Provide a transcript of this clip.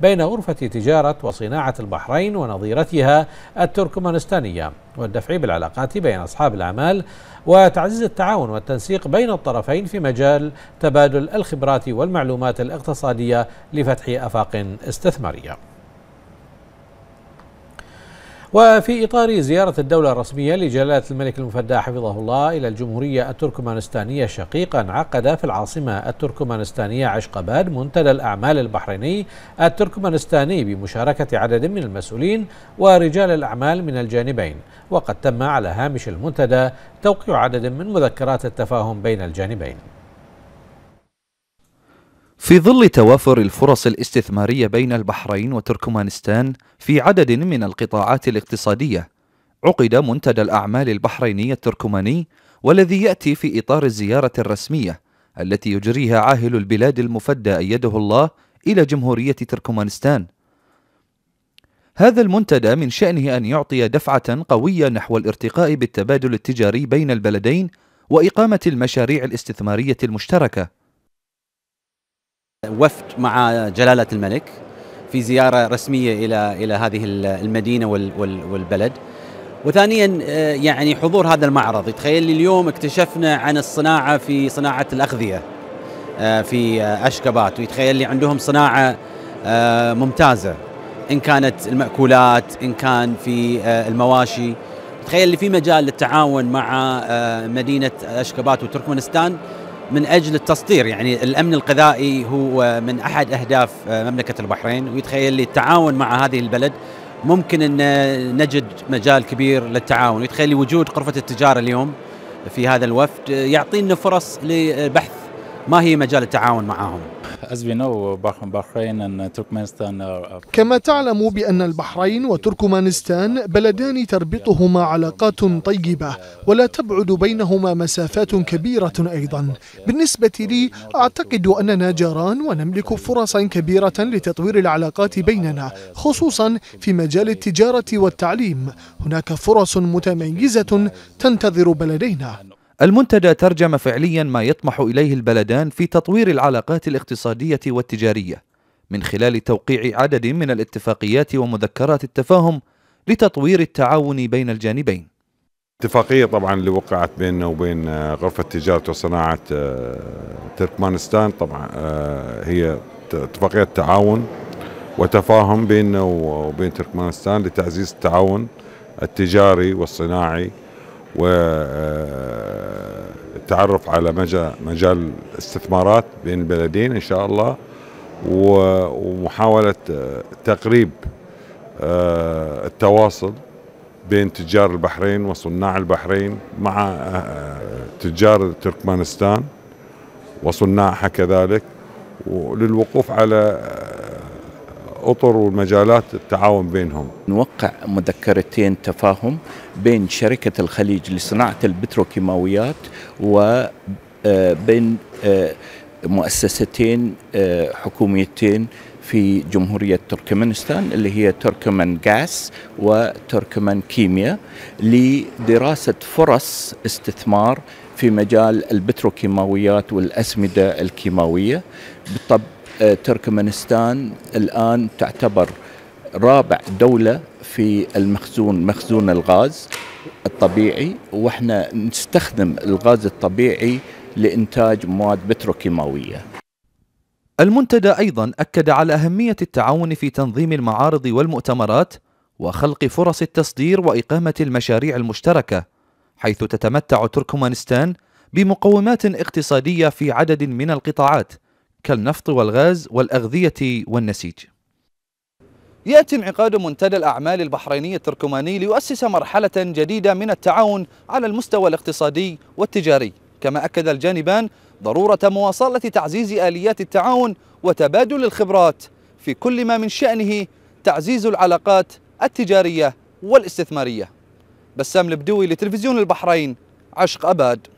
بين غرفة تجارة وصناعة البحرين ونظيرتها التركمانستانية والدفع بالعلاقات بين أصحاب الأعمال وتعزيز التعاون والتنسيق بين الطرفين في مجال تبادل الخبرات والمعلومات الاقتصادية لفتح أفاق استثمارية وفي إطار زيارة الدولة الرسمية لجلالة الملك المفدى حفظه الله إلى الجمهورية التركمانستانية الشقيقة انعقد في العاصمة التركمانستانية عشقباد منتدى الأعمال البحريني التركمانستاني بمشاركة عدد من المسؤولين ورجال الأعمال من الجانبين وقد تم على هامش المنتدى توقيع عدد من مذكرات التفاهم بين الجانبين في ظل توافر الفرص الاستثمارية بين البحرين وتركمانستان في عدد من القطاعات الاقتصادية، عقد منتدى الأعمال البحريني التركماني والذي يأتي في إطار الزيارة الرسمية التي يجريها عاهل البلاد المفدى أيده الله إلى جمهورية تركمانستان. هذا المنتدى من شأنه أن يعطي دفعة قوية نحو الارتقاء بالتبادل التجاري بين البلدين وإقامة المشاريع الاستثمارية المشتركة. وفد مع جلالة الملك في زيارة رسمية إلى إلى هذه المدينة والبلد وثانيا آه، يعني حضور هذا المعرض تخيل اليوم اكتشفنا عن الصناعة في صناعة الأغذية آه، في آه، أشكبات ويتخيل لي عندهم صناعة ممتازة إن كانت المأكولات إن كان في المواشي تخيل لي في مجال للتعاون مع مدينة أشكبات وتركمانستان من اجل التصدير يعني الامن الغذائي هو من احد اهداف آه، مملكه البحرين ويتخيل لي التعاون مع هذه البلد ممكن ان نجد مجال كبير للتعاون ويتخيل لي وجود غرفه التجاره اليوم في هذا الوفد آه، يعطينا فرص لبحث ما هي مجال التعاون معهم آه، آه، كما تعلم بأن البحرين وتركمانستان بلدان تربطهما علاقات طيبة ولا تبعد بينهما مسافات كبيرة أيضا بالنسبة لي أعتقد أننا جاران ونملك فرصا كبيرة لتطوير العلاقات بيننا خصوصا في مجال التجارة والتعليم هناك فرص متميزة تنتظر بلدينا المنتدى ترجم فعليا ما يطمح اليه البلدان في تطوير العلاقات الاقتصاديه والتجاريه من خلال توقيع عدد من الاتفاقيات ومذكرات التفاهم لتطوير التعاون بين الجانبين. اتفاقيه طبعا اللي وقعت بيننا وبين آه، غرفه تجاره وصناعه آه، تركمانستان طبعا آه، هي اتفاقيه تعاون وتفاهم بيننا وبين تركمانستان لتعزيز التعاون التجاري والصناعي والتعرف على مجال استثمارات بين البلدين إن شاء الله ومحاولة تقريب آه، التواصل بين تجار البحرين وصناع البحرين مع آه، تجار تركمانستان وصناعها كذلك وللوقوف على اطر والمجالات التعاون بينهم. نوقع مذكرتين تفاهم بين شركه الخليج لصناعه البتروكيماويات وبين آه، آه، مؤسستين آه، حكوميتين في جمهورية تركمانستان اللي هي تركمان غاز وتركمان كيمياء لدراسة فرص استثمار في مجال البتروكيماويات والأسمدة الكيماوية آه، تركمانستان الآن تعتبر رابع دولة في المخزون مخزون الغاز الطبيعي واحنا نستخدم الغاز الطبيعي لإنتاج مواد بتروكيماوية المنتدى أيضا أكد على أهمية التعاون في تنظيم المعارض والمؤتمرات وخلق فرص التصدير وإقامة المشاريع المشتركة حيث تتمتع تركمانستان بمقومات اقتصادية في عدد من القطاعات كالنفط والغاز والأغذية والنسيج يأتي انعقاد منتدى الأعمال البحريني التركماني ليؤسس مرحلة جديدة من التعاون على المستوى الاقتصادي والتجاري كما أكد الجانبان ضرورة مواصلة تعزيز آليات التعاون وتبادل الخبرات في كل ما من شأنه تعزيز العلاقات التجارية والاستثمارية بسام البدوي لتلفزيون البحرين عشق أباد